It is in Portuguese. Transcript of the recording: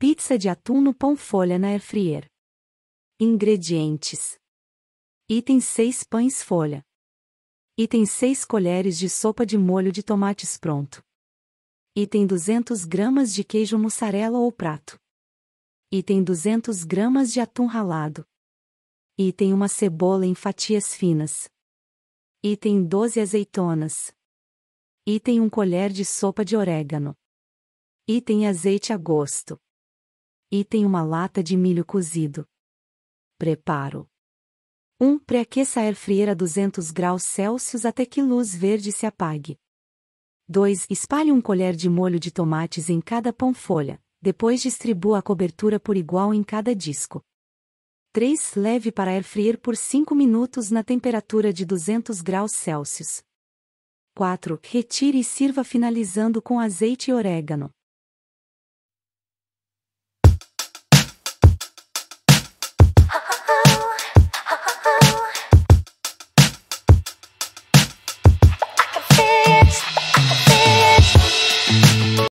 Pizza de atum no pão folha na air fryer. Ingredientes. Item 6 pães folha. Item 6 colheres de sopa de molho de tomates pronto. Item 200 gramas de queijo mussarela ou prato. Item 200 gramas de atum ralado. Item uma cebola em fatias finas. Item 12 azeitonas. Item 1 colher de sopa de orégano. Item azeite a gosto. Item uma lata de milho cozido. Preparo. 1. Um, preaqueça a air a 200 graus Celsius até que luz verde se apague. 2. Espalhe um colher de molho de tomates em cada pão folha, depois distribua a cobertura por igual em cada disco. 3. Leve para air por 5 minutos na temperatura de 200 graus Celsius. 4. Retire e sirva finalizando com azeite e orégano.